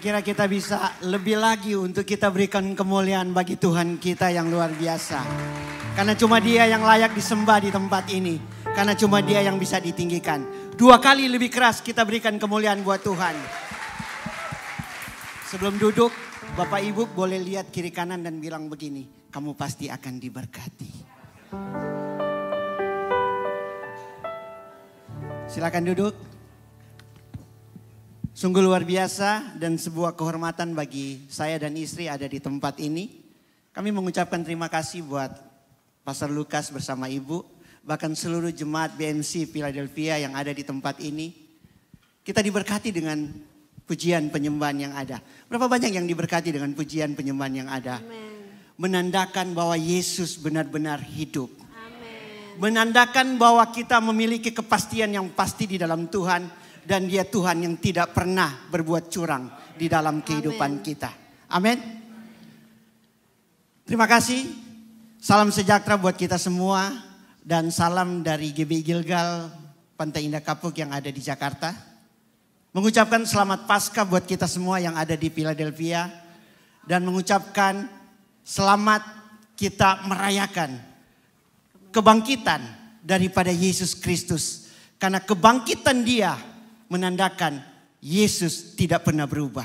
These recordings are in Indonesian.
kira-kira kita bisa lebih lagi untuk kita berikan kemuliaan bagi Tuhan kita yang luar biasa. Karena cuma dia yang layak disembah di tempat ini. Karena cuma dia yang bisa ditinggikan. Dua kali lebih keras kita berikan kemuliaan buat Tuhan. Sebelum duduk, Bapak Ibu boleh lihat kiri kanan dan bilang begini. Kamu pasti akan diberkati. Silakan duduk. Sungguh luar biasa dan sebuah kehormatan bagi saya dan istri ada di tempat ini. Kami mengucapkan terima kasih buat Pastor Lukas bersama Ibu, bahkan seluruh jemaat BMC Philadelphia yang ada di tempat ini. Kita diberkati dengan pujian penyembahan yang ada. Berapa banyak yang diberkati dengan pujian penyembahan yang ada? Amen. Menandakan bahwa Yesus benar-benar hidup. Amen. Menandakan bahwa kita memiliki kepastian yang pasti di dalam Tuhan dan dia Tuhan yang tidak pernah berbuat curang di dalam kehidupan Amen. kita. Amin. Terima kasih. Salam sejahtera buat kita semua dan salam dari GB Gilgal Pantai Indah Kapuk yang ada di Jakarta. Mengucapkan selamat Paskah buat kita semua yang ada di Philadelphia dan mengucapkan selamat kita merayakan kebangkitan daripada Yesus Kristus karena kebangkitan Dia menandakan Yesus tidak pernah berubah.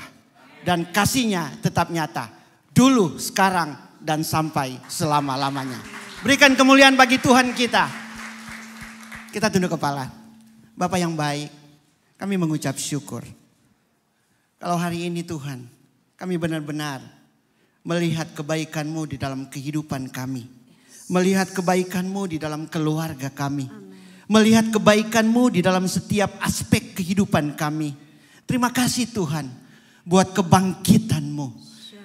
Dan kasihnya tetap nyata. Dulu, sekarang, dan sampai selama-lamanya. Berikan kemuliaan bagi Tuhan kita. Kita tunduk kepala. Bapak yang baik, kami mengucap syukur. Kalau hari ini Tuhan, kami benar-benar melihat kebaikan-Mu di dalam kehidupan kami. Melihat kebaikan-Mu di dalam keluarga kami. Amen melihat kebaikanmu di dalam setiap aspek kehidupan kami. Terima kasih Tuhan buat kebangkitanmu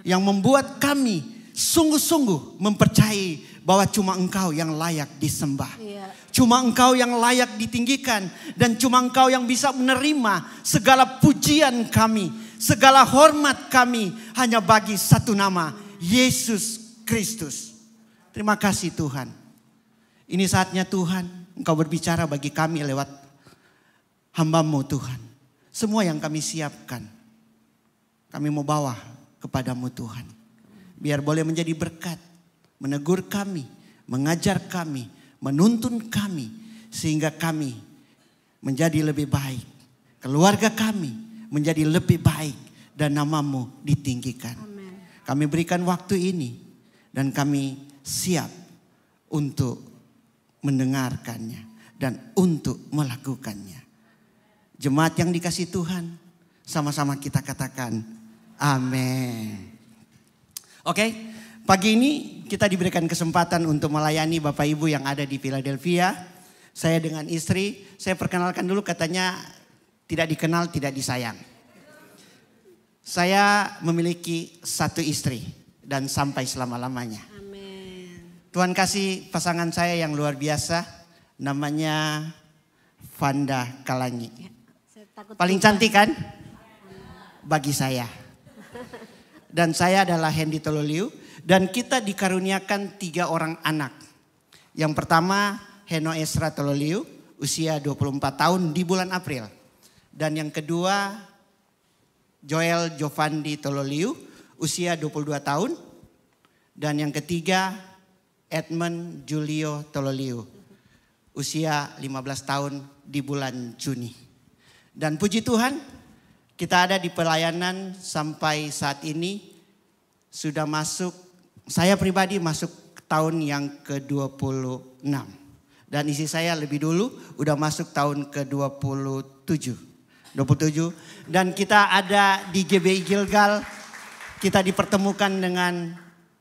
yang membuat kami sungguh-sungguh mempercayai bahwa cuma Engkau yang layak disembah. Iya. Cuma Engkau yang layak ditinggikan dan cuma Engkau yang bisa menerima segala pujian kami, segala hormat kami hanya bagi satu nama, Yesus Kristus. Terima kasih Tuhan. Ini saatnya Tuhan engkau berbicara bagi kami lewat hambamu Tuhan. Semua yang kami siapkan, kami mau bawa kepadamu Tuhan. Biar boleh menjadi berkat, menegur kami, mengajar kami, menuntun kami. Sehingga kami menjadi lebih baik. Keluarga kami menjadi lebih baik dan namamu ditinggikan. Kami berikan waktu ini dan kami siap untuk mendengarkannya dan untuk melakukannya. Jemaat yang dikasih Tuhan, sama-sama kita katakan amin. Oke, okay? pagi ini kita diberikan kesempatan untuk melayani Bapak Ibu yang ada di Philadelphia. Saya dengan istri, saya perkenalkan dulu katanya tidak dikenal tidak disayang. Saya memiliki satu istri dan sampai selama-lamanya. Tuhan kasih pasangan saya yang luar biasa, namanya Vanda Kalangi. Ya, Paling cantik kan? Bagi saya. Dan saya adalah Hendy Tololiu. Dan kita dikaruniakan tiga orang anak. Yang pertama Heno Esra Tololiu, usia 24 tahun di bulan April. Dan yang kedua Joel Jovandi Tololiu, usia 22 tahun. Dan yang ketiga Edmund Julio Tololiu. Usia 15 tahun di bulan Juni. Dan puji Tuhan kita ada di pelayanan sampai saat ini sudah masuk, saya pribadi masuk tahun yang ke-26. Dan isi saya lebih dulu udah masuk tahun ke-27. 27. Dan kita ada di GBI Gilgal, kita dipertemukan dengan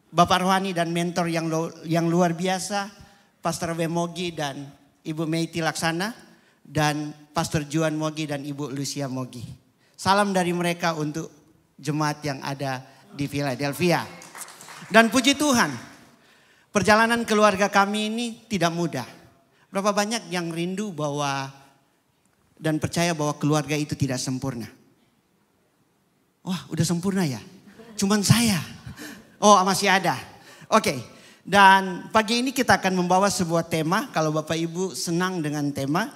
Bapak Rohani dan mentor yang lo, yang luar biasa, Pastor Wemogi dan Ibu Meiti Laksana dan Pastor Juan Mogi dan Ibu Lucia Mogi. Salam dari mereka untuk jemaat yang ada di Philadelphia. Dan puji Tuhan, perjalanan keluarga kami ini tidak mudah. Berapa banyak yang rindu bahwa dan percaya bahwa keluarga itu tidak sempurna. Wah, udah sempurna ya? Cuman saya. Oh masih ada. Oke. Okay. Dan pagi ini kita akan membawa sebuah tema. Kalau Bapak Ibu senang dengan tema.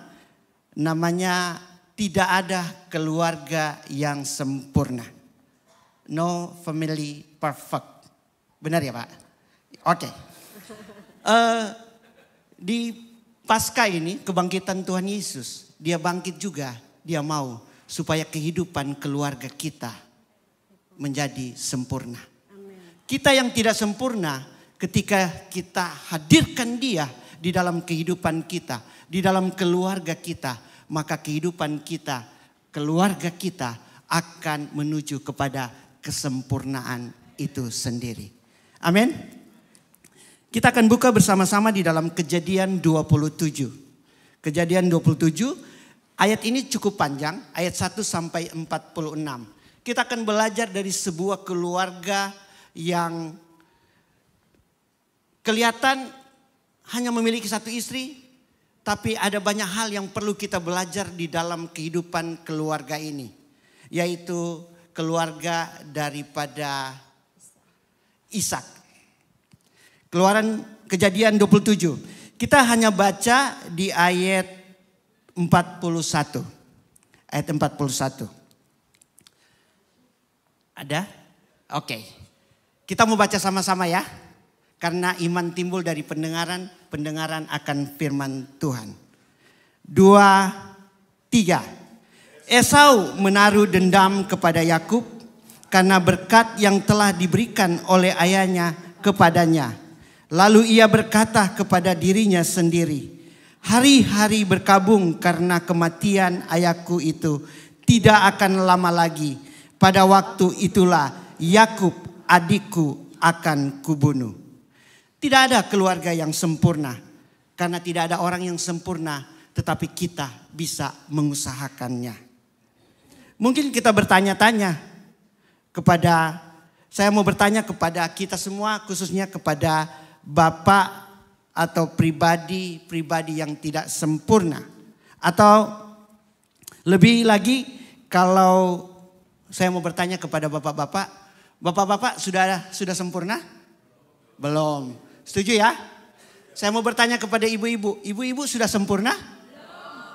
Namanya tidak ada keluarga yang sempurna. No family perfect. Benar ya Pak? Oke. Okay. Uh, eh, di pasca ini kebangkitan Tuhan Yesus. Dia bangkit juga. Dia mau supaya kehidupan keluarga kita menjadi sempurna kita yang tidak sempurna ketika kita hadirkan dia di dalam kehidupan kita, di dalam keluarga kita, maka kehidupan kita, keluarga kita akan menuju kepada kesempurnaan itu sendiri. Amin. Kita akan buka bersama-sama di dalam Kejadian 27. Kejadian 27 ayat ini cukup panjang, ayat 1 sampai 46. Kita akan belajar dari sebuah keluarga yang kelihatan hanya memiliki satu istri, tapi ada banyak hal yang perlu kita belajar di dalam kehidupan keluarga ini, yaitu keluarga daripada Ishak. Keluaran kejadian 27. Kita hanya baca di ayat 41. Ayat 41. Ada? Oke. Okay. Kita mau baca sama-sama ya. Karena iman timbul dari pendengaran, pendengaran akan firman Tuhan. Dua, tiga. Esau menaruh dendam kepada Yakub karena berkat yang telah diberikan oleh ayahnya kepadanya. Lalu ia berkata kepada dirinya sendiri, "Hari-hari berkabung karena kematian ayahku itu tidak akan lama lagi. Pada waktu itulah Yakub adikku akan kubunuh. Tidak ada keluarga yang sempurna. Karena tidak ada orang yang sempurna. Tetapi kita bisa mengusahakannya. Mungkin kita bertanya-tanya kepada, saya mau bertanya kepada kita semua khususnya kepada Bapak atau pribadi-pribadi yang tidak sempurna. Atau lebih lagi kalau saya mau bertanya kepada bapak-bapak Bapak-bapak sudah sudah sempurna? Belum. Setuju ya? Saya mau bertanya kepada ibu-ibu. Ibu-ibu sudah sempurna?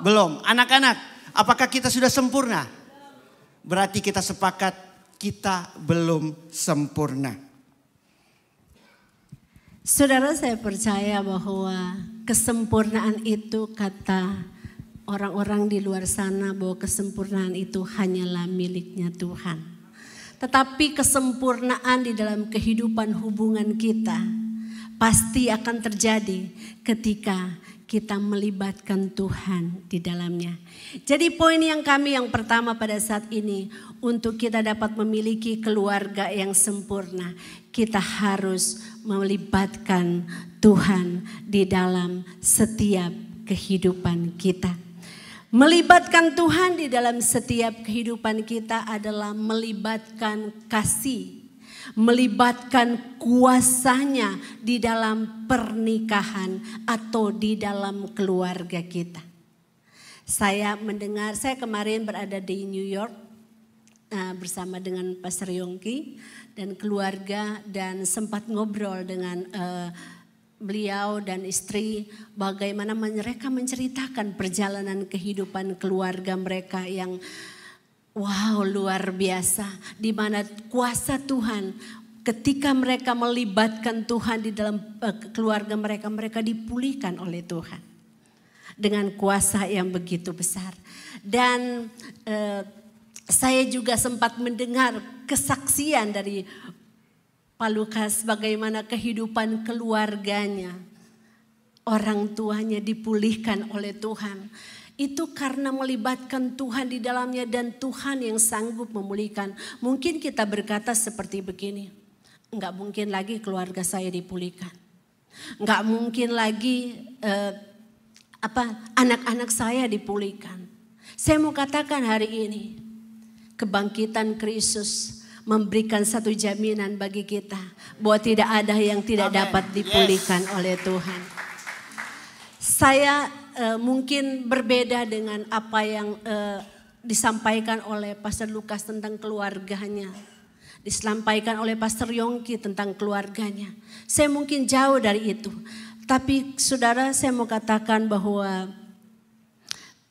Belum. Anak-anak, apakah kita sudah sempurna? Berarti kita sepakat kita belum sempurna. Saudara saya percaya bahwa kesempurnaan itu kata orang-orang di luar sana bahwa kesempurnaan itu hanyalah miliknya Tuhan. Tetapi kesempurnaan di dalam kehidupan hubungan kita pasti akan terjadi ketika kita melibatkan Tuhan di dalamnya. Jadi poin yang kami yang pertama pada saat ini untuk kita dapat memiliki keluarga yang sempurna, kita harus melibatkan Tuhan di dalam setiap kehidupan kita. Melibatkan Tuhan di dalam setiap kehidupan kita adalah melibatkan kasih, melibatkan kuasanya di dalam pernikahan atau di dalam keluarga kita. Saya mendengar, saya kemarin berada di New York eh, bersama dengan Pastor Yongki dan keluarga dan sempat ngobrol dengan uh, beliau dan istri bagaimana mereka menceritakan perjalanan kehidupan keluarga mereka yang wow luar biasa di mana kuasa Tuhan ketika mereka melibatkan Tuhan di dalam eh, keluarga mereka mereka dipulihkan oleh Tuhan dengan kuasa yang begitu besar dan eh, saya juga sempat mendengar kesaksian dari Pak Lukas bagaimana kehidupan keluarganya, orang tuanya dipulihkan oleh Tuhan. Itu karena melibatkan Tuhan di dalamnya dan Tuhan yang sanggup memulihkan. Mungkin kita berkata seperti begini, Enggak mungkin lagi keluarga saya dipulihkan. Enggak mungkin lagi eh, apa anak-anak saya dipulihkan. Saya mau katakan hari ini, kebangkitan Kristus memberikan satu jaminan bagi kita bahwa tidak ada yang tidak Amen. dapat dipulihkan yes. oleh Tuhan. Saya uh, mungkin berbeda dengan apa yang uh, disampaikan oleh Pastor Lukas tentang keluarganya. Disampaikan oleh Pastor Yongki tentang keluarganya. Saya mungkin jauh dari itu. Tapi saudara saya mau katakan bahwa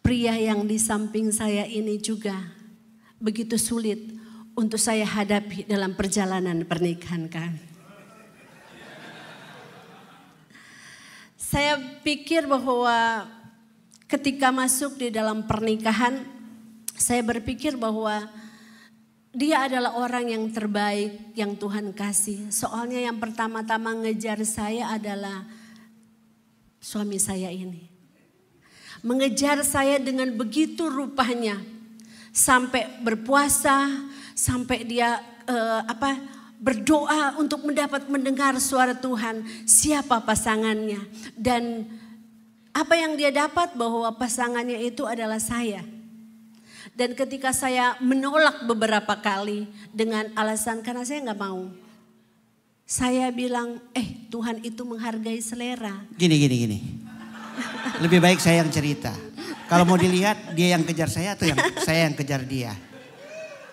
pria yang di samping saya ini juga begitu sulit untuk saya hadapi dalam perjalanan pernikahan kami. Saya pikir bahwa ketika masuk di dalam pernikahan, saya berpikir bahwa dia adalah orang yang terbaik yang Tuhan kasih. Soalnya yang pertama-tama ngejar saya adalah suami saya ini. Mengejar saya dengan begitu rupanya. Sampai berpuasa, sampai dia uh, apa berdoa untuk mendapat mendengar suara Tuhan siapa pasangannya dan apa yang dia dapat bahwa pasangannya itu adalah saya. Dan ketika saya menolak beberapa kali dengan alasan karena saya nggak mau, saya bilang, eh Tuhan itu menghargai selera. Gini gini gini. Lebih baik saya yang cerita. Kalau mau dilihat dia yang kejar saya atau yang saya yang kejar dia?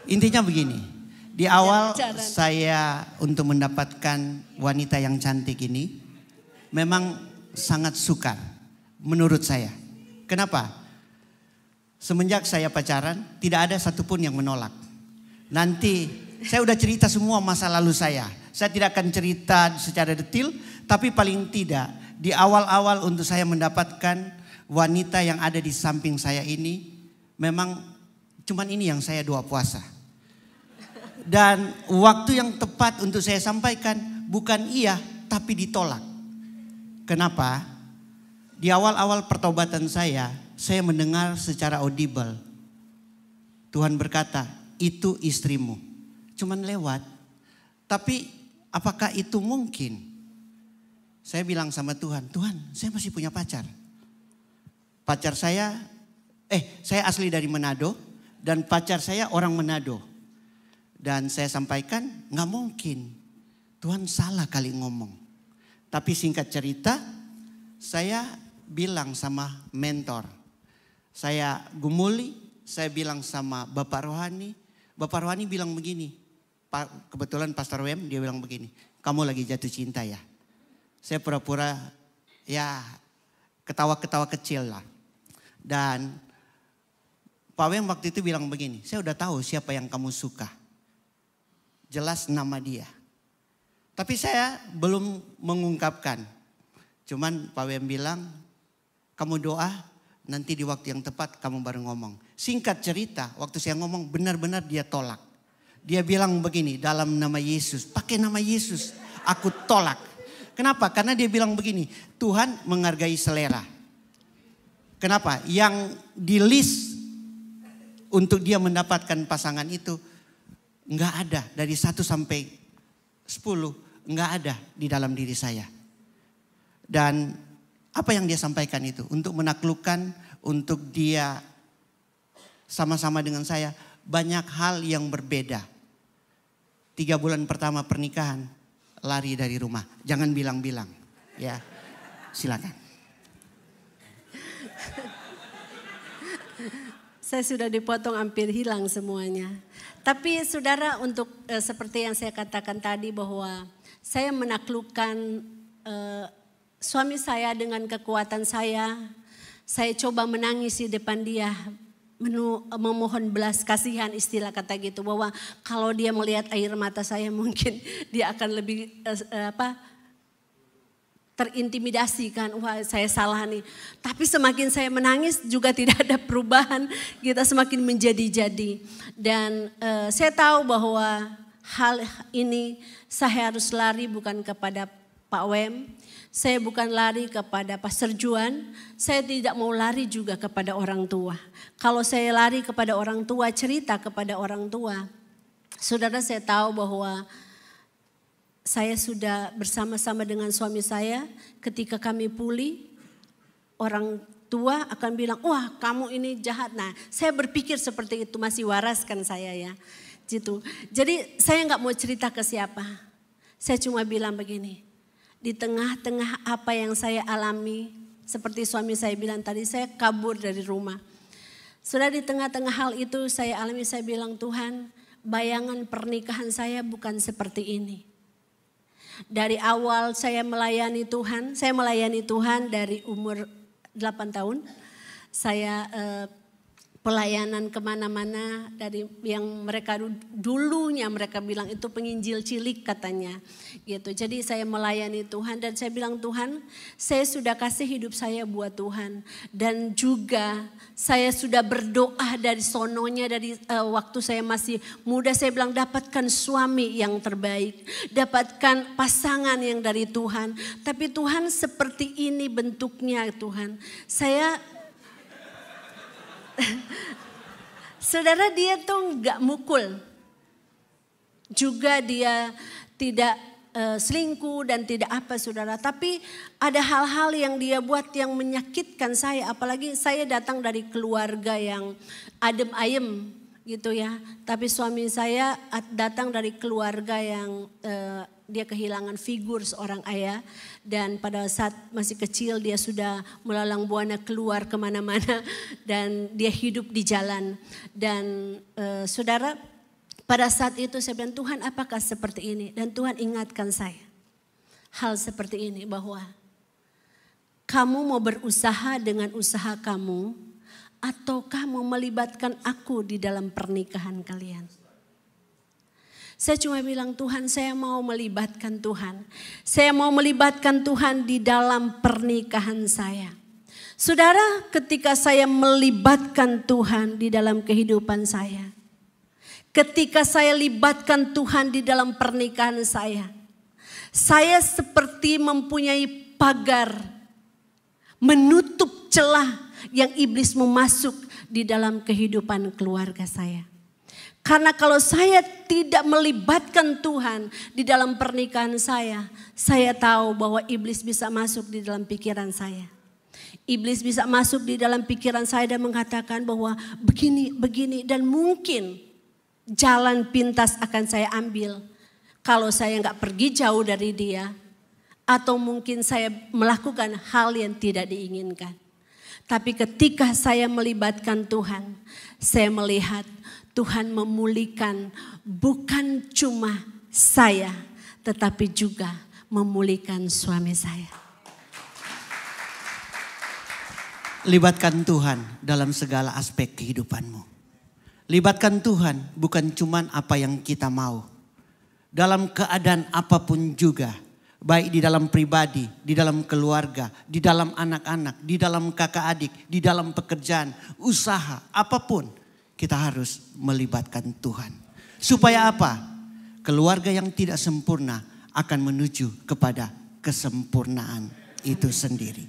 Intinya begini, di awal saya untuk mendapatkan wanita yang cantik ini memang sangat sukar menurut saya. Kenapa? Semenjak saya pacaran tidak ada satupun yang menolak. Nanti saya udah cerita semua masa lalu saya. Saya tidak akan cerita secara detil, tapi paling tidak di awal-awal untuk saya mendapatkan wanita yang ada di samping saya ini memang cuman ini yang saya doa puasa. Dan waktu yang tepat untuk saya sampaikan bukan iya tapi ditolak. Kenapa? Di awal-awal pertobatan saya, saya mendengar secara audible. Tuhan berkata, itu istrimu. Cuman lewat. Tapi apakah itu mungkin? Saya bilang sama Tuhan, Tuhan saya masih punya pacar. Pacar saya, eh saya asli dari Manado. Dan pacar saya orang Manado dan saya sampaikan, nggak mungkin. Tuhan salah kali ngomong. Tapi singkat cerita, saya bilang sama mentor. Saya gumuli, saya bilang sama Bapak Rohani. Bapak Rohani bilang begini, kebetulan Pastor Wem dia bilang begini, kamu lagi jatuh cinta ya. Saya pura-pura ya ketawa-ketawa kecil lah. Dan Pak Wem waktu itu bilang begini, saya udah tahu siapa yang kamu suka jelas nama dia. Tapi saya belum mengungkapkan. Cuman Pak Wem bilang, kamu doa nanti di waktu yang tepat kamu baru ngomong. Singkat cerita, waktu saya ngomong benar-benar dia tolak. Dia bilang begini, dalam nama Yesus, pakai nama Yesus, aku tolak. Kenapa? Karena dia bilang begini, Tuhan menghargai selera. Kenapa? Yang di list untuk dia mendapatkan pasangan itu Enggak ada dari satu sampai sepuluh enggak ada di dalam diri saya. Dan apa yang dia sampaikan itu untuk menaklukkan, untuk dia sama-sama dengan saya banyak hal yang berbeda. Tiga bulan pertama pernikahan lari dari rumah, jangan bilang-bilang, ya silakan. saya sudah dipotong hampir hilang semuanya. Tapi saudara untuk e, seperti yang saya katakan tadi bahwa saya menaklukkan e, suami saya dengan kekuatan saya. Saya coba menangis di depan dia menu, eh, memohon belas kasihan istilah kata gitu bahwa kalau dia melihat air mata saya mungkin dia akan lebih e, apa terintimidasi kan, wah saya salah nih. Tapi semakin saya menangis juga tidak ada perubahan, kita semakin menjadi-jadi. Dan uh, saya tahu bahwa hal ini saya harus lari bukan kepada Pak Wem, saya bukan lari kepada Pastor Juan, saya tidak mau lari juga kepada orang tua. Kalau saya lari kepada orang tua, cerita kepada orang tua, saudara saya tahu bahwa saya sudah bersama-sama dengan suami saya ketika kami pulih orang tua akan bilang wah kamu ini jahat nah saya berpikir seperti itu masih waras kan saya ya gitu jadi saya nggak mau cerita ke siapa saya cuma bilang begini di tengah-tengah apa yang saya alami seperti suami saya bilang tadi saya kabur dari rumah sudah di tengah-tengah hal itu saya alami saya bilang Tuhan bayangan pernikahan saya bukan seperti ini dari awal saya melayani Tuhan, saya melayani Tuhan dari umur 8 tahun. Saya eh, pelayanan kemana-mana dari yang mereka dulunya mereka bilang itu penginjil cilik katanya gitu jadi saya melayani Tuhan dan saya bilang Tuhan saya sudah kasih hidup saya buat Tuhan dan juga saya sudah berdoa dari sononya dari uh, waktu saya masih muda saya bilang dapatkan suami yang terbaik dapatkan pasangan yang dari Tuhan tapi Tuhan seperti ini bentuknya Tuhan saya Saudara dia tuh nggak mukul. Juga dia tidak uh, selingkuh dan tidak apa saudara. Tapi ada hal-hal yang dia buat yang menyakitkan saya. Apalagi saya datang dari keluarga yang adem ayem gitu ya. Tapi suami saya datang dari keluarga yang uh, dia kehilangan figur seorang ayah dan pada saat masih kecil dia sudah melalang buana keluar kemana-mana dan dia hidup di jalan dan uh, saudara pada saat itu saya bilang Tuhan apakah seperti ini dan Tuhan ingatkan saya hal seperti ini bahwa kamu mau berusaha dengan usaha kamu atau kamu melibatkan aku di dalam pernikahan kalian. Saya cuma bilang Tuhan saya mau melibatkan Tuhan. Saya mau melibatkan Tuhan di dalam pernikahan saya. Saudara ketika saya melibatkan Tuhan di dalam kehidupan saya. Ketika saya libatkan Tuhan di dalam pernikahan saya. Saya seperti mempunyai pagar menutup celah yang iblis memasuk di dalam kehidupan keluarga saya. Karena kalau saya tidak melibatkan Tuhan di dalam pernikahan saya, saya tahu bahwa iblis bisa masuk di dalam pikiran saya. Iblis bisa masuk di dalam pikiran saya dan mengatakan bahwa begini, begini dan mungkin jalan pintas akan saya ambil kalau saya nggak pergi jauh dari dia atau mungkin saya melakukan hal yang tidak diinginkan. Tapi ketika saya melibatkan Tuhan, saya melihat Tuhan memulihkan bukan cuma saya, tetapi juga memulihkan suami saya. Libatkan Tuhan dalam segala aspek kehidupanmu. Libatkan Tuhan bukan cuma apa yang kita mau. Dalam keadaan apapun juga, baik di dalam pribadi, di dalam keluarga, di dalam anak-anak, di dalam kakak adik, di dalam pekerjaan, usaha, apapun kita harus melibatkan Tuhan. Supaya apa? Keluarga yang tidak sempurna akan menuju kepada kesempurnaan itu sendiri.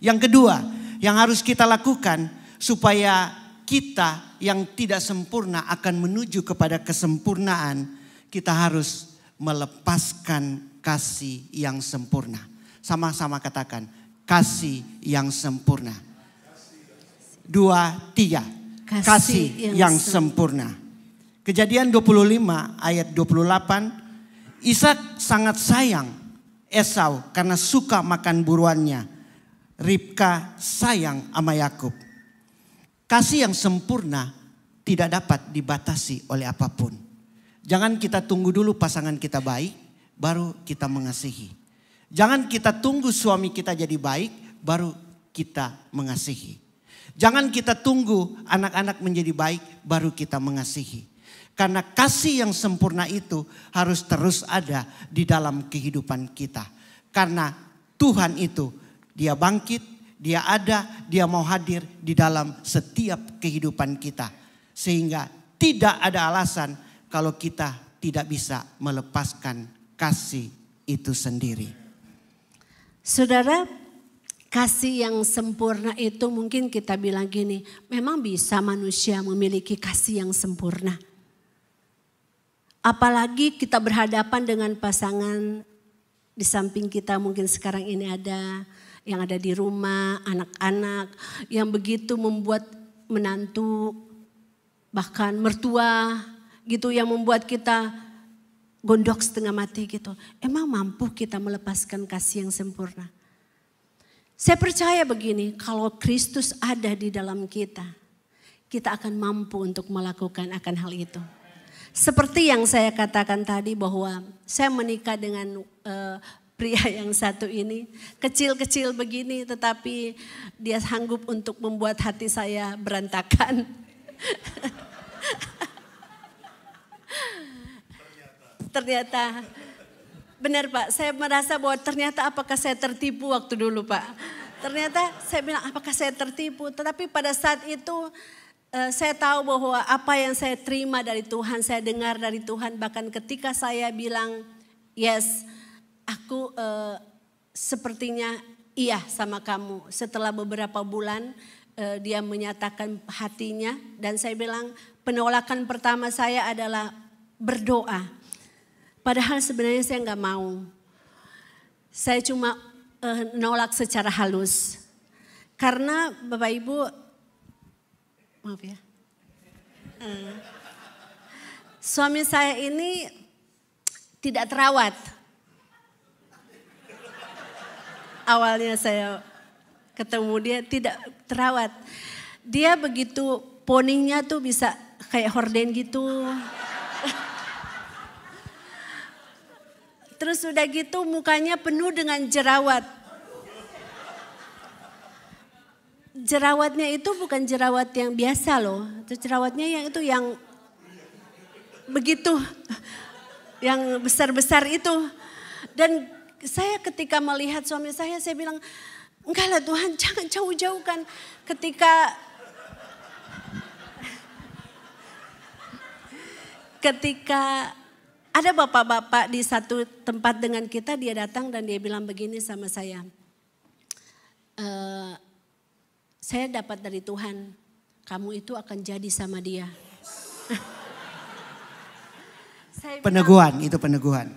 Yang kedua, yang harus kita lakukan supaya kita yang tidak sempurna akan menuju kepada kesempurnaan, kita harus melepaskan kasih yang sempurna. Sama-sama katakan, kasih yang sempurna. Dua, tiga kasih, kasih yang, yang sempurna. Kejadian 25 ayat 28, Ishak sangat sayang Esau karena suka makan buruannya. Ribka sayang sama Yakub. Kasih yang sempurna tidak dapat dibatasi oleh apapun. Jangan kita tunggu dulu pasangan kita baik, baru kita mengasihi. Jangan kita tunggu suami kita jadi baik, baru kita mengasihi. Jangan kita tunggu anak-anak menjadi baik baru kita mengasihi. Karena kasih yang sempurna itu harus terus ada di dalam kehidupan kita. Karena Tuhan itu dia bangkit, dia ada, dia mau hadir di dalam setiap kehidupan kita. Sehingga tidak ada alasan kalau kita tidak bisa melepaskan kasih itu sendiri. Saudara, kasih yang sempurna itu mungkin kita bilang gini, memang bisa manusia memiliki kasih yang sempurna. Apalagi kita berhadapan dengan pasangan di samping kita mungkin sekarang ini ada yang ada di rumah, anak-anak yang begitu membuat menantu bahkan mertua gitu yang membuat kita gondok setengah mati gitu. Emang mampu kita melepaskan kasih yang sempurna? Saya percaya begini, kalau Kristus ada di dalam kita, kita akan mampu untuk melakukan akan hal itu. Seperti yang saya katakan tadi bahwa saya menikah dengan uh, pria yang satu ini kecil-kecil begini tetapi dia sanggup untuk membuat hati saya berantakan. Ternyata. Ternyata Benar Pak, saya merasa bahwa ternyata apakah saya tertipu waktu dulu Pak. Ternyata saya bilang apakah saya tertipu. Tetapi pada saat itu eh, saya tahu bahwa apa yang saya terima dari Tuhan, saya dengar dari Tuhan. Bahkan ketika saya bilang yes, aku uh, sepertinya iya sama kamu. Setelah beberapa bulan uh, dia menyatakan hatinya dan saya bilang penolakan pertama saya adalah berdoa Padahal sebenarnya saya nggak mau. Saya cuma uh, nolak secara halus. Karena Bapak Ibu, maaf ya. Uh, suami saya ini tidak terawat. Awalnya saya ketemu dia tidak terawat. Dia begitu poninya tuh bisa kayak horden gitu. Terus sudah gitu mukanya penuh dengan jerawat. Jerawatnya itu bukan jerawat yang biasa loh. Itu jerawatnya yang itu yang begitu. Yang besar-besar itu. Dan saya ketika melihat suami saya, saya bilang, enggak lah Tuhan jangan jauh-jauh kan. Ketika ketika ada bapak-bapak di satu tempat dengan kita, dia datang dan dia bilang begini sama saya. E, saya dapat dari Tuhan, kamu itu akan jadi sama dia. saya bilang, peneguhan, itu peneguhan.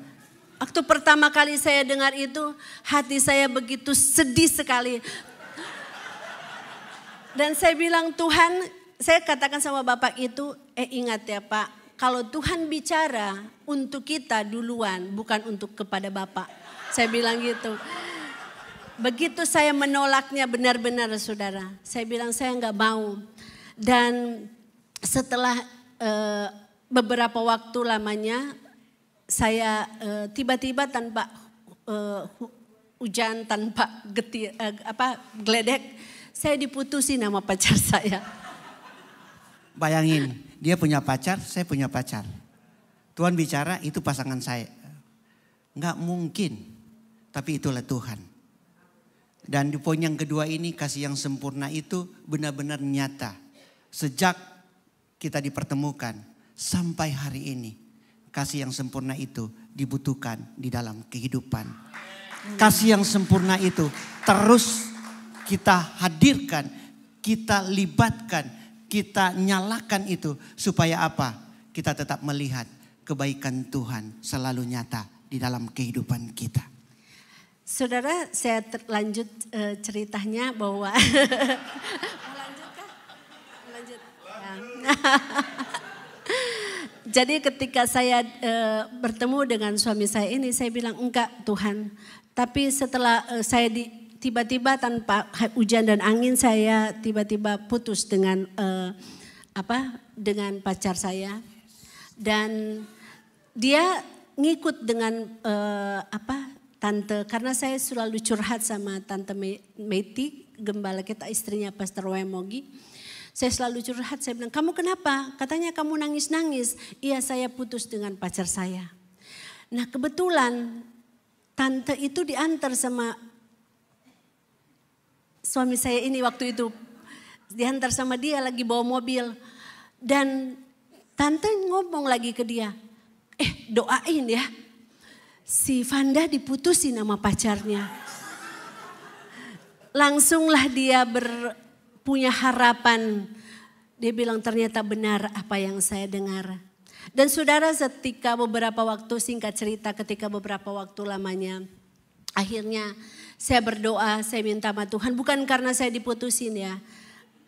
Waktu pertama kali saya dengar itu, hati saya begitu sedih sekali. Dan saya bilang, Tuhan, saya katakan sama bapak itu, eh ingat ya pak, kalau Tuhan bicara untuk kita duluan, bukan untuk kepada Bapak. Saya bilang gitu. Begitu saya menolaknya benar-benar saudara. Saya bilang saya nggak mau. Dan setelah e, beberapa waktu lamanya saya eh, tiba-tiba tanpa e, hujan, tanpa getir, e, apa geledek, saya diputusin sama pacar saya. Bayangin dia punya pacar, saya punya pacar. Tuhan bicara itu pasangan saya. Enggak mungkin. Tapi itulah Tuhan. Dan di poin yang kedua ini kasih yang sempurna itu benar-benar nyata. Sejak kita dipertemukan sampai hari ini. Kasih yang sempurna itu dibutuhkan di dalam kehidupan. Kasih yang sempurna itu terus kita hadirkan, kita libatkan, kita nyalakan itu supaya apa? Kita tetap melihat kebaikan Tuhan selalu nyata di dalam kehidupan kita. Saudara, saya lanjut e, ceritanya bahwa lanjut ya. Jadi ketika saya e, bertemu dengan suami saya ini, saya bilang enggak Tuhan. Tapi setelah e, saya di, tiba-tiba tanpa hujan dan angin saya tiba-tiba putus dengan uh, apa dengan pacar saya dan dia ngikut dengan uh, apa tante karena saya selalu curhat sama tante Meti gembala kita istrinya Pastor Wemogi saya selalu curhat saya bilang kamu kenapa katanya kamu nangis-nangis iya saya putus dengan pacar saya nah kebetulan tante itu diantar sama suami saya ini waktu itu diantar sama dia lagi bawa mobil dan tante ngomong lagi ke dia, eh doain ya si Vanda diputusin nama pacarnya. Langsunglah dia ber, punya harapan. Dia bilang ternyata benar apa yang saya dengar. Dan saudara ketika beberapa waktu singkat cerita ketika beberapa waktu lamanya Akhirnya saya berdoa, saya minta sama Tuhan. Bukan karena saya diputusin ya.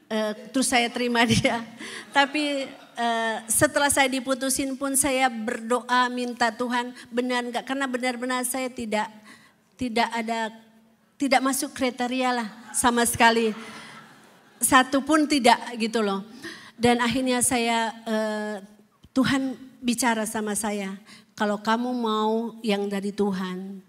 Uh, terus saya terima dia. Tapi uh, setelah saya diputusin pun saya berdoa minta Tuhan benar nggak karena benar-benar saya tidak tidak ada tidak masuk kriteria lah sama sekali satu pun tidak gitu loh. Dan akhirnya saya uh, Tuhan bicara sama saya kalau kamu mau yang dari Tuhan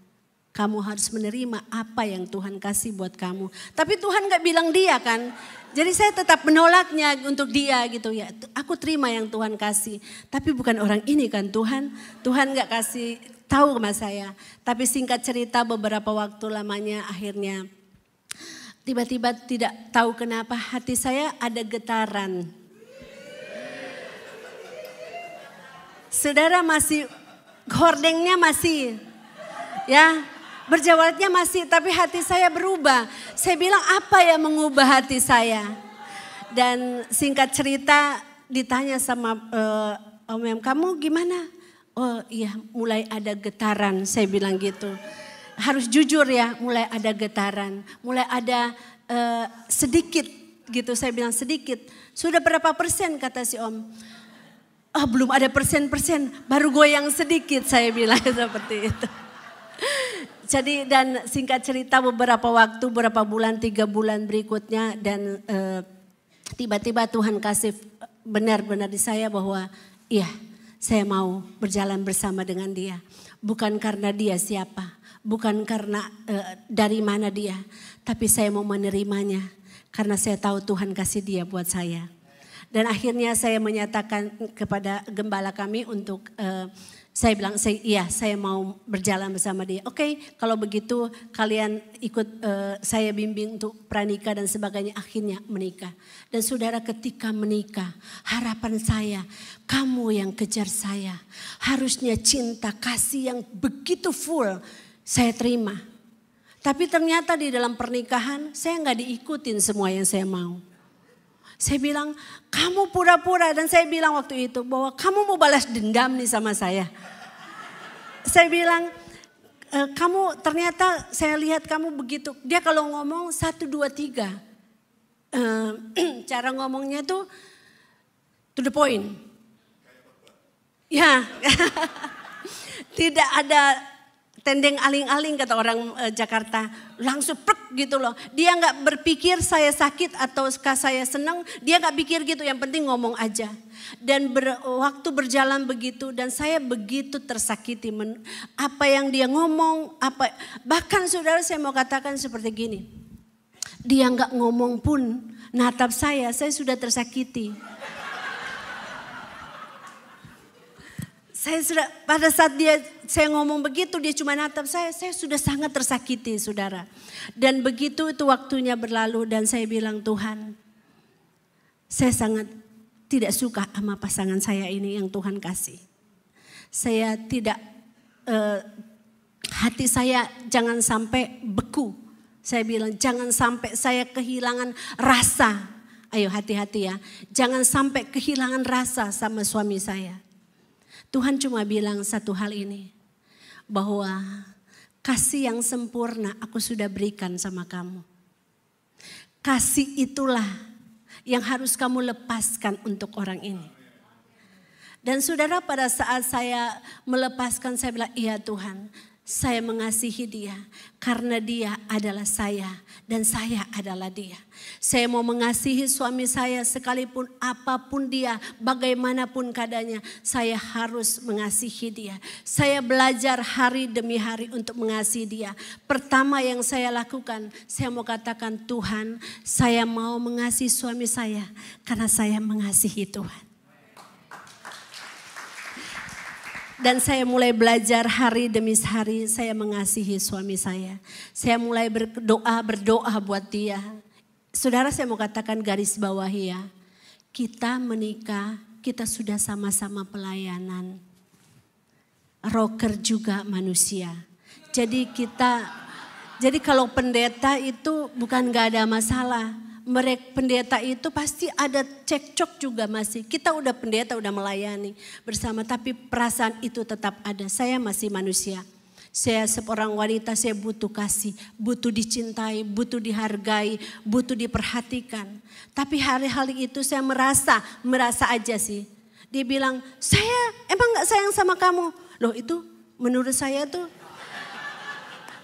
kamu harus menerima apa yang Tuhan kasih buat kamu. Tapi Tuhan gak bilang dia kan. Jadi saya tetap menolaknya untuk dia gitu ya. Aku terima yang Tuhan kasih. Tapi bukan orang ini kan Tuhan. Tuhan gak kasih tahu sama saya. Tapi singkat cerita beberapa waktu lamanya akhirnya. Tiba-tiba tidak tahu kenapa hati saya ada getaran. Saudara masih gordengnya masih ya berjawabnya masih, tapi hati saya berubah. Saya bilang apa yang mengubah hati saya? Dan singkat cerita ditanya sama uh, Om Em, kamu gimana? Oh iya mulai ada getaran, saya bilang gitu. Harus jujur ya, mulai ada getaran. Mulai ada uh, sedikit gitu, saya bilang sedikit. Sudah berapa persen kata si Om? Oh, belum ada persen-persen, baru goyang sedikit saya bilang seperti itu jadi dan singkat cerita beberapa waktu, beberapa bulan, tiga bulan berikutnya dan eh, tiba-tiba eh, Tuhan kasih eh, benar-benar di saya bahwa iya saya mau berjalan bersama dengan dia. Bukan karena dia siapa, bukan karena eh, dari mana dia, tapi saya mau menerimanya karena saya tahu Tuhan kasih dia buat saya. Dan akhirnya saya menyatakan kepada gembala kami untuk eh, saya bilang, saya, iya saya mau berjalan bersama dia. Oke okay, kalau begitu kalian ikut uh, saya bimbing untuk pranikah dan sebagainya. Akhirnya menikah. Dan saudara ketika menikah harapan saya kamu yang kejar saya. Harusnya cinta kasih yang begitu full saya terima. Tapi ternyata di dalam pernikahan saya nggak diikutin semua yang saya mau. Saya bilang, kamu pura-pura. Dan saya bilang waktu itu bahwa kamu mau balas dendam nih sama saya. saya bilang, e, kamu ternyata saya lihat kamu begitu. Dia kalau ngomong satu dua tiga. E, cara ngomongnya tuh to the point. Ya, tidak ada tendeng aling-aling kata orang eh, Jakarta. Langsung prek gitu loh. Dia nggak berpikir saya sakit ataukah saya senang. Dia nggak pikir gitu. Yang penting ngomong aja. Dan ber, waktu berjalan begitu dan saya begitu tersakiti. Men, apa yang dia ngomong, apa bahkan saudara saya mau katakan seperti gini. Dia nggak ngomong pun natap saya, saya sudah tersakiti. Saya sudah pada saat dia saya ngomong begitu dia cuma natap saya, saya sudah sangat tersakiti, Saudara. Dan begitu itu waktunya berlalu dan saya bilang Tuhan, saya sangat tidak suka sama pasangan saya ini yang Tuhan kasih. Saya tidak eh, hati saya jangan sampai beku. Saya bilang jangan sampai saya kehilangan rasa Ayo hati-hati ya. Jangan sampai kehilangan rasa sama suami saya. Tuhan cuma bilang satu hal ini, bahwa kasih yang sempurna aku sudah berikan sama kamu. Kasih itulah yang harus kamu lepaskan untuk orang ini. Dan saudara pada saat saya melepaskan saya bilang iya Tuhan saya mengasihi dia karena dia adalah saya dan saya adalah dia. Saya mau mengasihi suami saya sekalipun apapun dia, bagaimanapun keadaannya, saya harus mengasihi dia. Saya belajar hari demi hari untuk mengasihi dia. Pertama yang saya lakukan, saya mau katakan Tuhan, saya mau mengasihi suami saya karena saya mengasihi Tuhan. Dan saya mulai belajar hari demi hari saya mengasihi suami saya. Saya mulai berdoa, berdoa buat dia. Saudara saya mau katakan garis bawah ya. Kita menikah, kita sudah sama-sama pelayanan. Rocker juga manusia. Jadi kita, jadi kalau pendeta itu bukan gak ada masalah mereka pendeta itu pasti ada cekcok juga masih. Kita udah pendeta, udah melayani bersama, tapi perasaan itu tetap ada. Saya masih manusia. Saya seorang wanita, saya butuh kasih, butuh dicintai, butuh dihargai, butuh diperhatikan. Tapi hari-hari itu saya merasa, merasa aja sih. Dia bilang, saya emang gak sayang sama kamu. Loh itu menurut saya tuh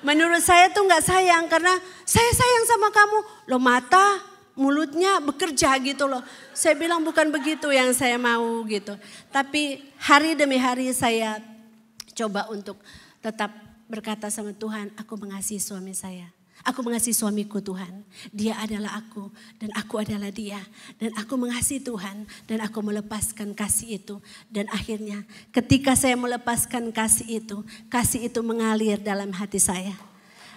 menurut saya tuh nggak sayang karena saya sayang sama kamu. Lo mata mulutnya bekerja gitu loh. Saya bilang bukan begitu yang saya mau gitu. Tapi hari demi hari saya coba untuk tetap berkata sama Tuhan, aku mengasihi suami saya. Aku mengasihi suamiku Tuhan. Dia adalah aku dan aku adalah dia. Dan aku mengasihi Tuhan dan aku melepaskan kasih itu. Dan akhirnya ketika saya melepaskan kasih itu, kasih itu mengalir dalam hati saya.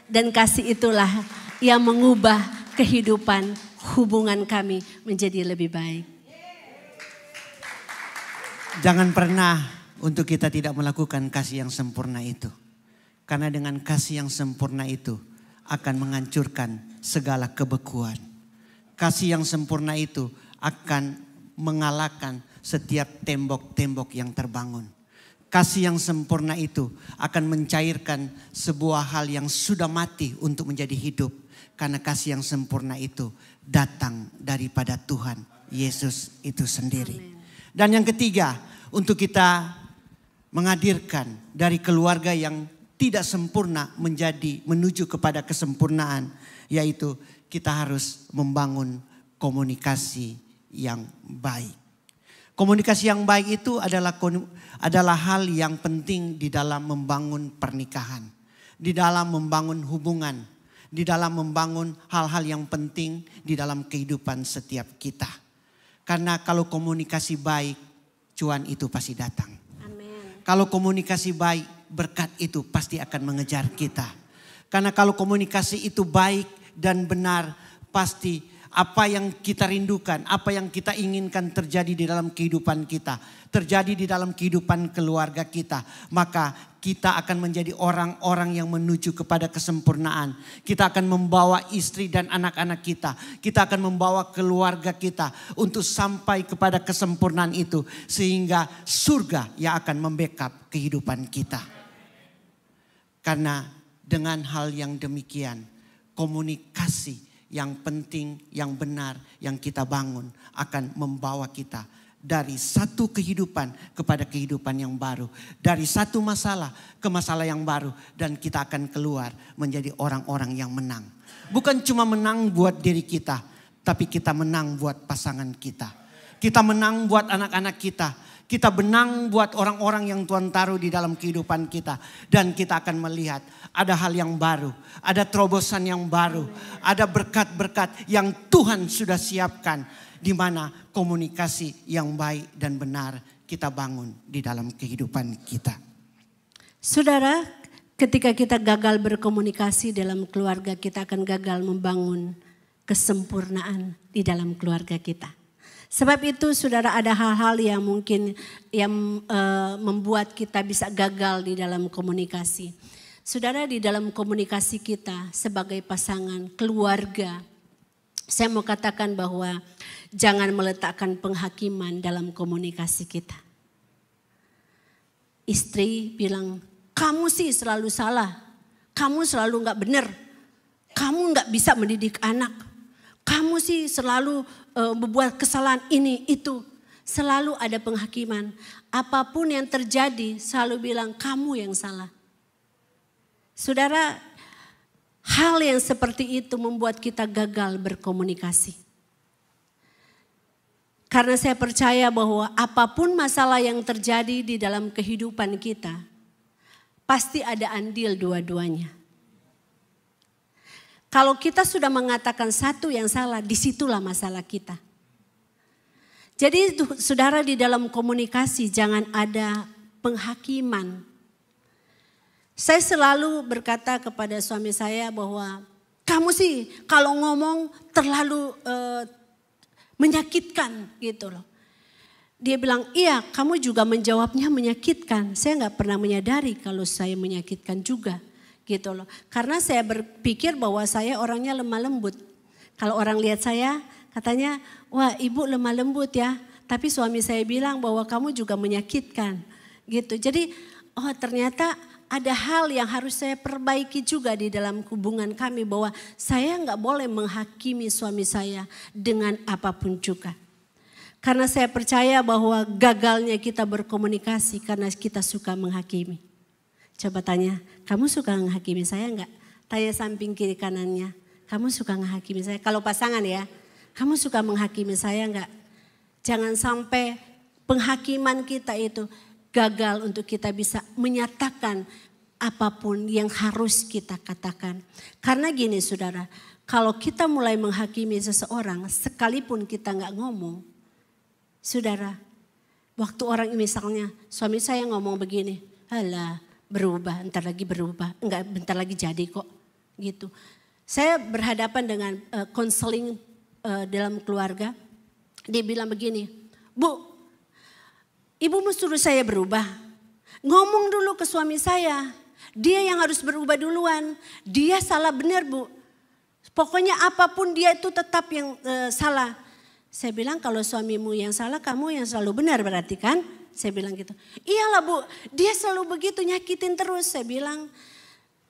Dan kasih itulah yang mengubah kehidupan hubungan kami menjadi lebih baik. Jangan pernah untuk kita tidak melakukan kasih yang sempurna itu. Karena dengan kasih yang sempurna itu akan menghancurkan segala kebekuan. Kasih yang sempurna itu akan mengalahkan setiap tembok-tembok yang terbangun. Kasih yang sempurna itu akan mencairkan sebuah hal yang sudah mati untuk menjadi hidup karena kasih yang sempurna itu datang daripada Tuhan Yesus itu sendiri. Dan yang ketiga, untuk kita menghadirkan dari keluarga yang tidak sempurna menjadi menuju kepada kesempurnaan, yaitu kita harus membangun komunikasi yang baik. Komunikasi yang baik itu adalah adalah hal yang penting di dalam membangun pernikahan, di dalam membangun hubungan di dalam membangun hal-hal yang penting di dalam kehidupan setiap kita. Karena kalau komunikasi baik, cuan itu pasti datang. Amen. Kalau komunikasi baik, berkat itu pasti akan mengejar kita. Karena kalau komunikasi itu baik dan benar, pasti apa yang kita rindukan, apa yang kita inginkan terjadi di dalam kehidupan kita, terjadi di dalam kehidupan keluarga kita, maka kita akan menjadi orang-orang yang menuju kepada kesempurnaan. Kita akan membawa istri dan anak-anak kita, kita akan membawa keluarga kita untuk sampai kepada kesempurnaan itu, sehingga surga yang akan membackup kehidupan kita. Karena dengan hal yang demikian, komunikasi yang penting, yang benar, yang kita bangun akan membawa kita dari satu kehidupan kepada kehidupan yang baru, dari satu masalah ke masalah yang baru, dan kita akan keluar menjadi orang-orang yang menang. Bukan cuma menang buat diri kita, tapi kita menang buat pasangan kita, kita menang buat anak-anak kita, kita benang buat orang-orang yang Tuhan taruh di dalam kehidupan kita. Dan kita akan melihat ada hal yang baru. Ada terobosan yang baru. Ada berkat-berkat yang Tuhan sudah siapkan. Di mana komunikasi yang baik dan benar kita bangun di dalam kehidupan kita. Saudara, ketika kita gagal berkomunikasi dalam keluarga, kita akan gagal membangun kesempurnaan di dalam keluarga kita. Sebab itu saudara ada hal-hal yang mungkin yang e, membuat kita bisa gagal di dalam komunikasi. Saudara di dalam komunikasi kita sebagai pasangan, keluarga, saya mau katakan bahwa jangan meletakkan penghakiman dalam komunikasi kita. Istri bilang, kamu sih selalu salah, kamu selalu nggak benar, kamu nggak bisa mendidik anak, kamu sih selalu uh, membuat kesalahan ini, itu. Selalu ada penghakiman. Apapun yang terjadi selalu bilang kamu yang salah. Saudara, hal yang seperti itu membuat kita gagal berkomunikasi. Karena saya percaya bahwa apapun masalah yang terjadi di dalam kehidupan kita, pasti ada andil dua-duanya. Kalau kita sudah mengatakan satu yang salah, disitulah masalah kita. Jadi saudara di dalam komunikasi jangan ada penghakiman. Saya selalu berkata kepada suami saya bahwa kamu sih kalau ngomong terlalu eh, menyakitkan gitu loh. Dia bilang, iya kamu juga menjawabnya menyakitkan. Saya nggak pernah menyadari kalau saya menyakitkan juga gitu loh. Karena saya berpikir bahwa saya orangnya lemah lembut. Kalau orang lihat saya katanya, wah ibu lemah lembut ya. Tapi suami saya bilang bahwa kamu juga menyakitkan gitu. Jadi oh ternyata ada hal yang harus saya perbaiki juga di dalam hubungan kami bahwa saya nggak boleh menghakimi suami saya dengan apapun juga. Karena saya percaya bahwa gagalnya kita berkomunikasi karena kita suka menghakimi. Coba tanya, kamu suka menghakimi saya enggak? Tanya samping kiri kanannya, kamu suka menghakimi saya? Kalau pasangan ya, kamu suka menghakimi saya enggak? Jangan sampai penghakiman kita itu gagal untuk kita bisa menyatakan apapun yang harus kita katakan. Karena gini saudara, kalau kita mulai menghakimi seseorang, sekalipun kita enggak ngomong, saudara, waktu orang misalnya suami saya ngomong begini, alah berubah, ntar lagi berubah, enggak bentar lagi jadi kok gitu. Saya berhadapan dengan eh, konseling uh, dalam keluarga. Dia bilang begini, Bu, ibumu suruh saya berubah. Ngomong dulu ke suami saya, dia yang harus berubah duluan. Dia salah benar Bu. Pokoknya apapun dia itu tetap yang uh, salah. Saya bilang kalau suamimu yang salah, kamu yang selalu benar berarti kan? Saya bilang gitu. Iyalah bu, dia selalu begitu nyakitin terus. Saya bilang,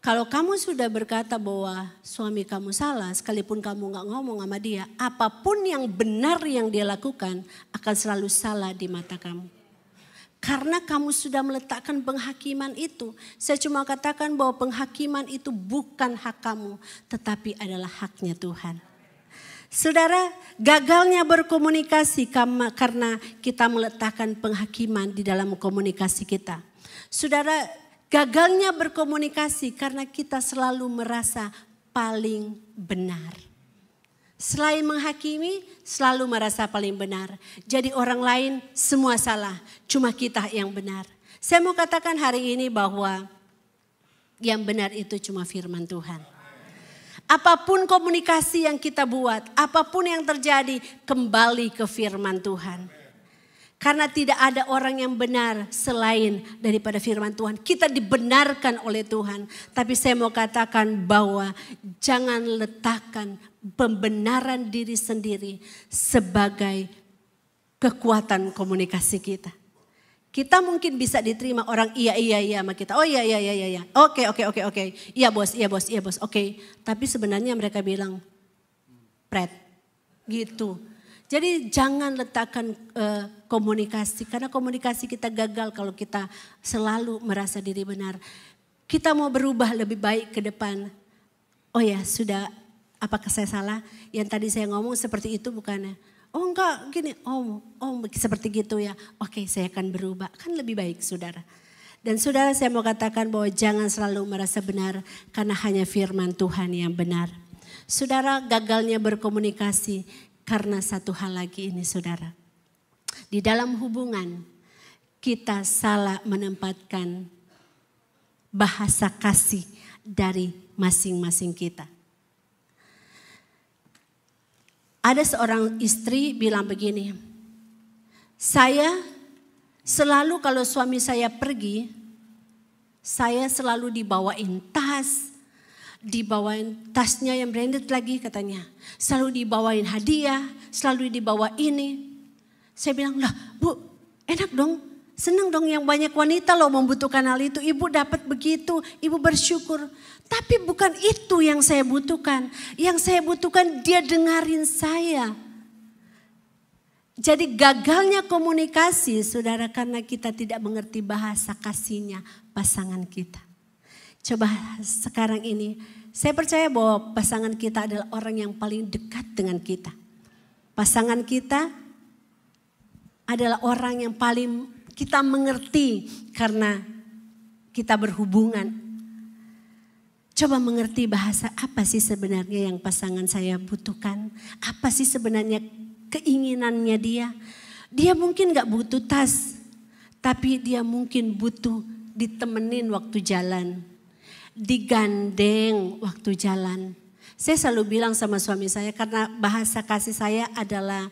kalau kamu sudah berkata bahwa suami kamu salah, sekalipun kamu nggak ngomong sama dia, apapun yang benar yang dia lakukan akan selalu salah di mata kamu. Karena kamu sudah meletakkan penghakiman itu. Saya cuma katakan bahwa penghakiman itu bukan hak kamu, tetapi adalah haknya Tuhan. Saudara, gagalnya berkomunikasi karena kita meletakkan penghakiman di dalam komunikasi kita. Saudara, gagalnya berkomunikasi karena kita selalu merasa paling benar. Selain menghakimi, selalu merasa paling benar. Jadi orang lain semua salah, cuma kita yang benar. Saya mau katakan hari ini bahwa yang benar itu cuma firman Tuhan. Apapun komunikasi yang kita buat, apapun yang terjadi, kembali ke firman Tuhan. Karena tidak ada orang yang benar selain daripada firman Tuhan. Kita dibenarkan oleh Tuhan. Tapi saya mau katakan bahwa jangan letakkan pembenaran diri sendiri sebagai kekuatan komunikasi kita. Kita mungkin bisa diterima orang iya iya iya sama kita. Oh iya iya iya iya. iya. Oke oke oke oke. Iya bos, iya bos, iya bos. Oke. Okay. Tapi sebenarnya mereka bilang pret. Gitu. Jadi jangan letakkan uh, komunikasi karena komunikasi kita gagal kalau kita selalu merasa diri benar. Kita mau berubah lebih baik ke depan. Oh ya, sudah apakah saya salah? Yang tadi saya ngomong seperti itu bukannya? Oh enggak gini, oh, oh seperti gitu ya. Oke saya akan berubah, kan lebih baik saudara. Dan saudara saya mau katakan bahwa jangan selalu merasa benar karena hanya firman Tuhan yang benar. Saudara gagalnya berkomunikasi karena satu hal lagi ini saudara. Di dalam hubungan kita salah menempatkan bahasa kasih dari masing-masing kita. Ada seorang istri bilang begini, saya selalu kalau suami saya pergi, saya selalu dibawain tas, dibawain tasnya yang branded lagi katanya. Selalu dibawain hadiah, selalu dibawa ini. Saya bilang, lah bu enak dong, senang dong yang banyak wanita loh membutuhkan hal itu. Ibu dapat begitu, ibu bersyukur. Tapi bukan itu yang saya butuhkan. Yang saya butuhkan dia dengarin saya. Jadi gagalnya komunikasi saudara karena kita tidak mengerti bahasa kasihnya pasangan kita. Coba sekarang ini saya percaya bahwa pasangan kita adalah orang yang paling dekat dengan kita. Pasangan kita adalah orang yang paling kita mengerti karena kita berhubungan coba mengerti bahasa apa sih sebenarnya yang pasangan saya butuhkan. Apa sih sebenarnya keinginannya dia. Dia mungkin gak butuh tas. Tapi dia mungkin butuh ditemenin waktu jalan. Digandeng waktu jalan. Saya selalu bilang sama suami saya karena bahasa kasih saya adalah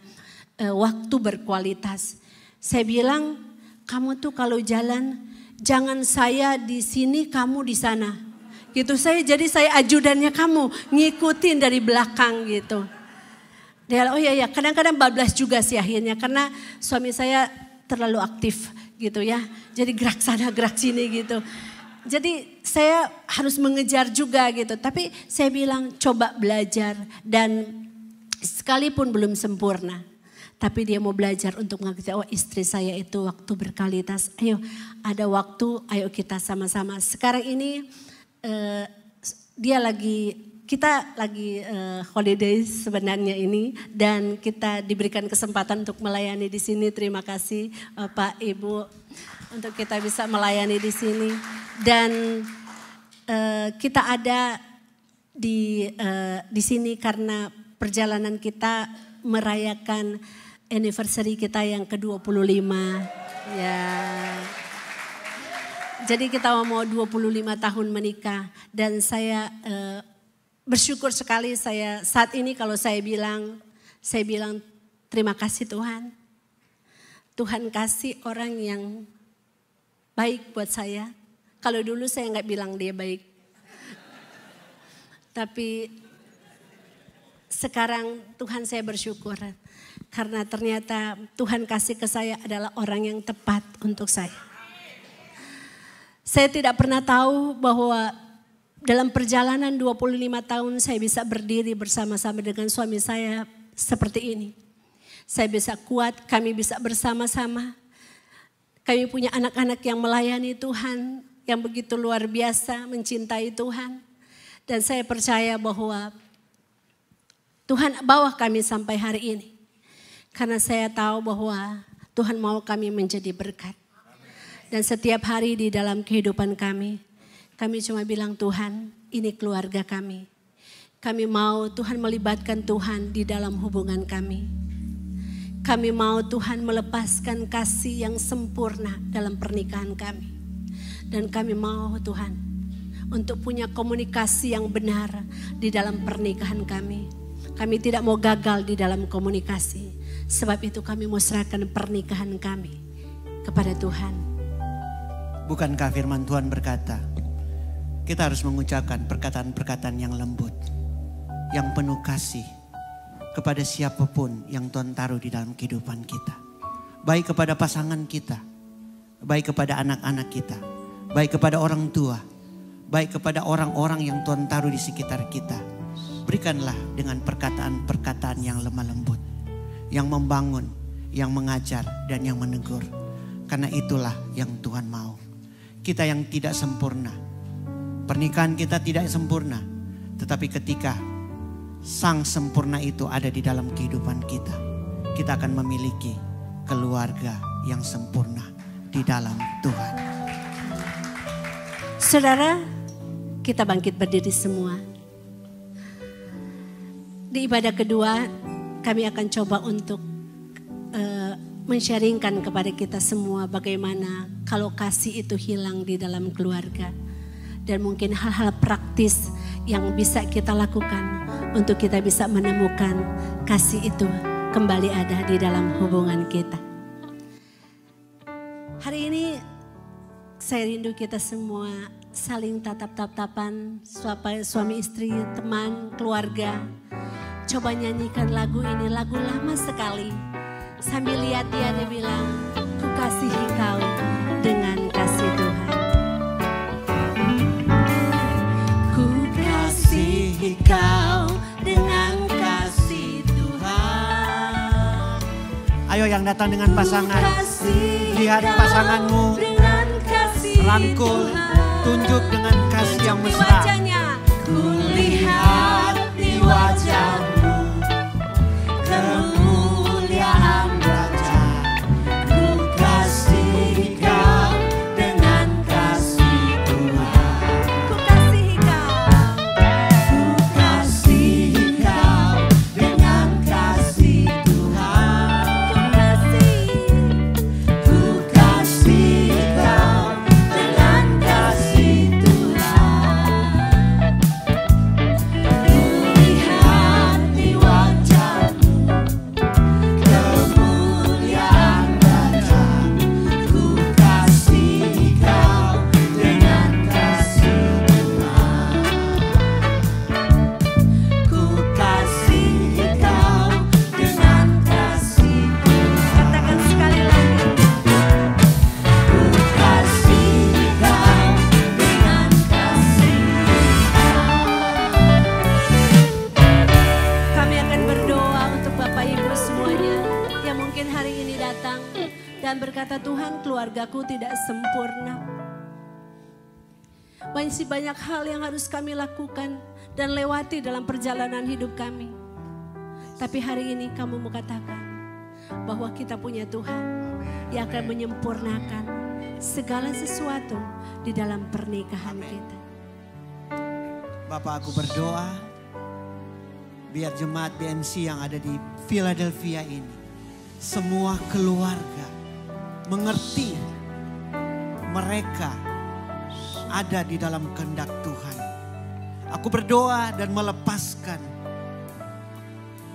e, waktu berkualitas. Saya bilang, kamu tuh kalau jalan jangan saya di sini, kamu di sana gitu. Saya jadi saya ajudannya kamu, ngikutin dari belakang gitu. Dia oh iya ya, kadang-kadang bablas juga sih akhirnya karena suami saya terlalu aktif gitu ya. Jadi gerak sana gerak sini gitu. Jadi saya harus mengejar juga gitu. Tapi saya bilang coba belajar dan sekalipun belum sempurna. Tapi dia mau belajar untuk mengerti, oh istri saya itu waktu berkualitas. Ayo ada waktu, ayo kita sama-sama. Sekarang ini Eh, dia lagi kita lagi uh, holiday sebenarnya ini dan kita diberikan kesempatan untuk melayani di sini. Terima kasih uh, Pak Ibu untuk kita bisa melayani di sini dan uh, kita ada di uh, di sini karena perjalanan kita merayakan anniversary kita yang ke-25 ya. Yeah. Jadi kita mau 25 tahun menikah dan saya eh, bersyukur sekali saya saat ini kalau saya bilang saya bilang terima kasih Tuhan. Tuhan kasih orang yang baik buat saya. Kalau dulu saya nggak bilang dia baik. Tapi sekarang Tuhan saya bersyukur karena ternyata Tuhan kasih ke saya adalah orang yang tepat untuk saya. Saya tidak pernah tahu bahwa dalam perjalanan 25 tahun saya bisa berdiri bersama-sama dengan suami saya seperti ini. Saya bisa kuat, kami bisa bersama-sama. Kami punya anak-anak yang melayani Tuhan, yang begitu luar biasa, mencintai Tuhan. Dan saya percaya bahwa Tuhan bawa kami sampai hari ini. Karena saya tahu bahwa Tuhan mau kami menjadi berkat. Dan setiap hari di dalam kehidupan kami, kami cuma bilang Tuhan, ini keluarga kami. Kami mau Tuhan melibatkan Tuhan di dalam hubungan kami. Kami mau Tuhan melepaskan kasih yang sempurna dalam pernikahan kami. Dan kami mau Tuhan untuk punya komunikasi yang benar di dalam pernikahan kami. Kami tidak mau gagal di dalam komunikasi. Sebab itu kami mau serahkan pernikahan kami kepada Tuhan. Bukankah firman Tuhan berkata, kita harus mengucapkan perkataan-perkataan yang lembut, yang penuh kasih kepada siapapun yang Tuhan taruh di dalam kehidupan kita. Baik kepada pasangan kita, baik kepada anak-anak kita, baik kepada orang tua, baik kepada orang-orang yang Tuhan taruh di sekitar kita. Berikanlah dengan perkataan-perkataan yang lemah lembut, yang membangun, yang mengajar, dan yang menegur. Karena itulah yang Tuhan mau kita yang tidak sempurna. Pernikahan kita tidak sempurna. Tetapi ketika sang sempurna itu ada di dalam kehidupan kita. Kita akan memiliki keluarga yang sempurna di dalam Tuhan. Saudara, kita bangkit berdiri semua. Di ibadah kedua, kami akan coba untuk mensharingkan kepada kita semua bagaimana kalau kasih itu hilang di dalam keluarga dan mungkin hal-hal praktis yang bisa kita lakukan untuk kita bisa menemukan kasih itu kembali ada di dalam hubungan kita. Hari ini saya rindu kita semua saling tatap-tatapan suami istri, teman, keluarga. Coba nyanyikan lagu ini, lagu lama sekali Sambil lihat dia, dia bilang, ku kasihi kau dengan kasih Tuhan. Ku kasihi kau dengan kasih Tuhan. Ayo yang datang dengan pasangan, lihat pasanganmu, rangkul, tunjuk dengan kasih yang mesra. keluargaku tidak sempurna. Masih banyak hal yang harus kami lakukan dan lewati dalam perjalanan hidup kami. Tapi hari ini kamu mau katakan bahwa kita punya Tuhan yang akan menyempurnakan segala sesuatu di dalam pernikahan kita. Bapak aku berdoa biar jemaat BMC yang ada di Philadelphia ini semua keluarga mengerti mereka ada di dalam kehendak Tuhan. Aku berdoa dan melepaskan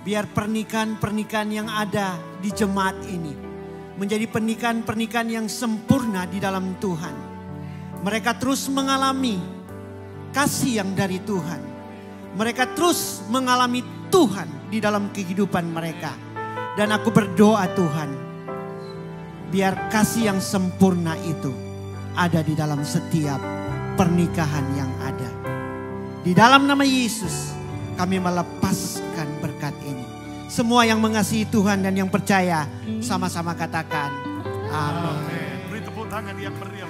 biar pernikahan-pernikahan yang ada di jemaat ini menjadi pernikahan-pernikahan yang sempurna di dalam Tuhan. Mereka terus mengalami kasih yang dari Tuhan. Mereka terus mengalami Tuhan di dalam kehidupan mereka. Dan aku berdoa Tuhan, Biar kasih yang sempurna itu ada di dalam setiap pernikahan yang ada. Di dalam nama Yesus kami melepaskan berkat ini. Semua yang mengasihi Tuhan dan yang percaya sama-sama katakan amin. Beri tepuk tangan yang meriah.